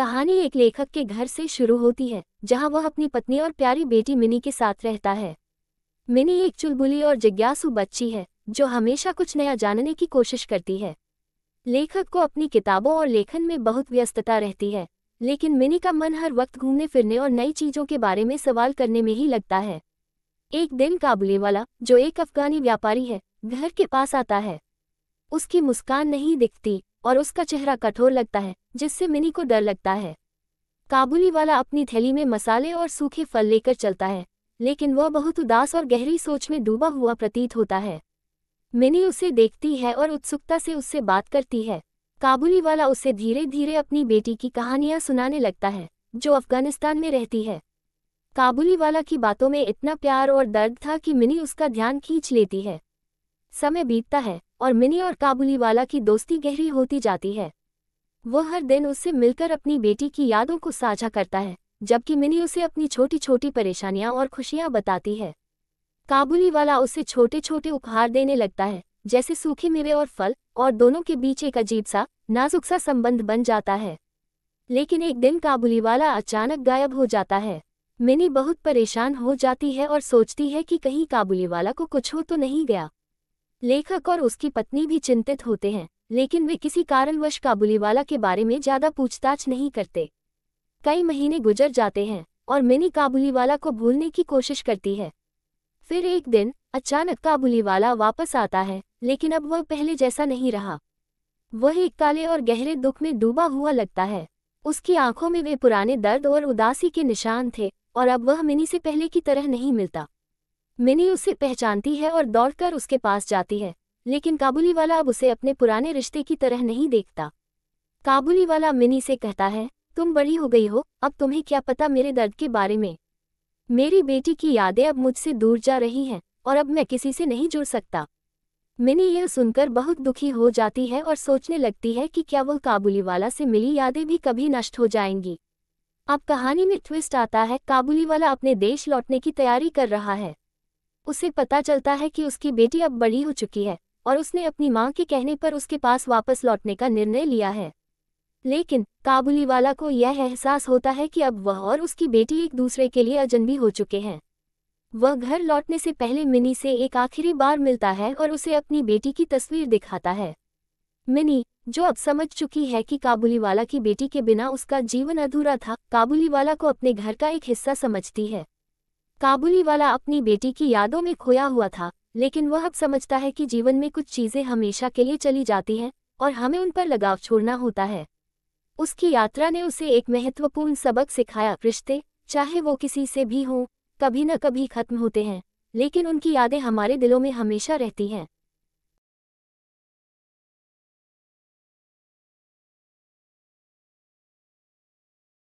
कहानी एक लेखक के घर से शुरू होती है जहां वह अपनी पत्नी और प्यारी बेटी मिनी के साथ रहता है मिनी एक चुलबुली और जिज्ञासु बच्ची है जो हमेशा कुछ नया जानने की कोशिश करती है लेखक को अपनी किताबों और लेखन में बहुत व्यस्तता रहती है लेकिन मिनी का मन हर वक्त घूमने फिरने और नई चीज़ों के बारे में सवाल करने में ही लगता है एक दिन काबुले वाला जो एक अफगानी व्यापारी है घर के पास आता है उसकी मुस्कान नहीं दिखती और उसका चेहरा कठोर लगता है जिससे मिनी को डर लगता है काबुली वाला अपनी थैली में मसाले और सूखे फल लेकर चलता है लेकिन वह बहुत उदास और गहरी सोच में डूबा हुआ प्रतीत होता है मिनी उसे देखती है और उत्सुकता से उससे बात करती है काबुली वाला उसे धीरे धीरे अपनी बेटी की कहानियां सुनाने लगता है जो अफगानिस्तान में रहती है काबुली वाला की बातों में इतना प्यार और दर्द था कि मिनी उसका ध्यान खींच लेती है समय बीतता है और मिनी और काबुली वाला की दोस्ती गहरी होती जाती है वह हर दिन उससे मिलकर अपनी बेटी की यादों को साझा करता है जबकि मिनी उसे अपनी छोटी छोटी परेशानियां और खुशियां बताती है काबुली वाला उसे छोटे छोटे उपहार देने लगता है जैसे सूखे मेवे और फल और दोनों के बीच एक अजीब सा नाजुक सा संबंध बन जाता है लेकिन एक दिन काबुली वाला अचानक गायब हो जाता है मिनी बहुत परेशान हो जाती है और सोचती है कि कहीं काबुली वाला को कुछ हो तो नहीं गया लेखक और उसकी पत्नी भी चिंतित होते हैं लेकिन वे किसी कारणवश काबुलीवाला के बारे में ज़्यादा पूछताछ नहीं करते कई महीने गुजर जाते हैं और मिनी काबुलीवाला को भूलने की कोशिश करती है फिर एक दिन अचानक काबुलीवाला वापस आता है लेकिन अब वह पहले जैसा नहीं रहा वह एक काले और गहरे दुख में डूबा हुआ लगता है उसकी आंखों में वे पुराने दर्द और उदासी के निशान थे और अब वह मिनी से पहले की तरह नहीं मिलता मिनी उसे पहचानती है और दौड़कर उसके पास जाती है लेकिन काबुलीवाला अब उसे अपने पुराने रिश्ते की तरह नहीं देखता काबुलीवाला मिनी से कहता है तुम बड़ी हो गई हो अब तुम्हें क्या पता मेरे दर्द के बारे में मेरी बेटी की यादें अब मुझसे दूर जा रही हैं और अब मैं किसी से नहीं जुड़ सकता मिनी यह सुनकर बहुत दुखी हो जाती है और सोचने लगती है कि क्या वह काबुलीवाला से मिली यादें भी कभी नष्ट हो जाएंगी अब कहानी में ट्विस्ट आता है काबुलीवाला अपने देश लौटने की तैयारी कर रहा है उसे पता चलता है कि उसकी बेटी अब बड़ी हो चुकी है और उसने अपनी मां के कहने पर उसके पास वापस लौटने का निर्णय लिया है लेकिन काबुलीवाला को यह एहसास होता है कि अब वह और उसकी बेटी एक दूसरे के लिए अजनबी हो चुके हैं वह घर लौटने से पहले मिनी से एक आखिरी बार मिलता है और उसे अपनी बेटी की तस्वीर दिखाता है मिनी जो अब समझ चुकी है कि काबुलीवाला की बेटी के बिना उसका जीवन अधूरा था काबुलीवाला को अपने घर का एक हिस्सा समझती है काबुलीवाला अपनी बेटी की यादों में खोया हुआ था लेकिन वह अब समझता है कि जीवन में कुछ चीज़ें हमेशा के लिए चली जाती हैं और हमें उन पर लगाव छोड़ना होता है उसकी यात्रा ने उसे एक महत्वपूर्ण सबक सिखाया रिश्ते चाहे वो किसी से भी हों कभी न कभी खत्म होते हैं लेकिन उनकी यादें हमारे दिलों में हमेशा रहती हैं